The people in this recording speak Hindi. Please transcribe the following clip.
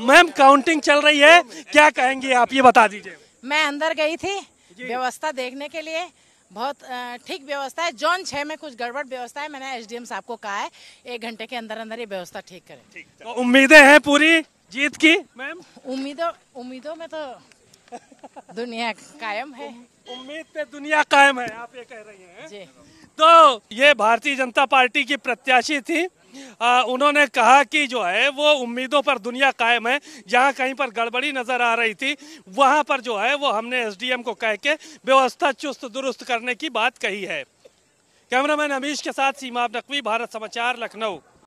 मैम काउंटिंग चल रही है क्या कहेंगे आप ये बता दीजिए मैं अंदर गई थी व्यवस्था देखने के लिए बहुत ठीक व्यवस्था है जोन छः में कुछ गड़बड़ व्यवस्था है मैंने एसडीएम साहब को कहा है एक घंटे के अंदर अंदर ये व्यवस्था ठीक करें तो उम्मीदें हैं पूरी जीत की मैम उम्मीदों उम्मीदों में तो दुनिया कायम है उम्मीद पे दुनिया कायम है आप ये कह रही है जी तो ये भारतीय जनता पार्टी की प्रत्याशी थी आ, उन्होंने कहा कि जो है वो उम्मीदों पर दुनिया कायम है जहाँ कहीं पर गड़बड़ी नज़र आ रही थी वहाँ पर जो है वो हमने एसडीएम को कह के व्यवस्था चुस्त दुरुस्त करने की बात कही है कैमरामैन अमीश के साथ सीमा नकवी भारत समाचार लखनऊ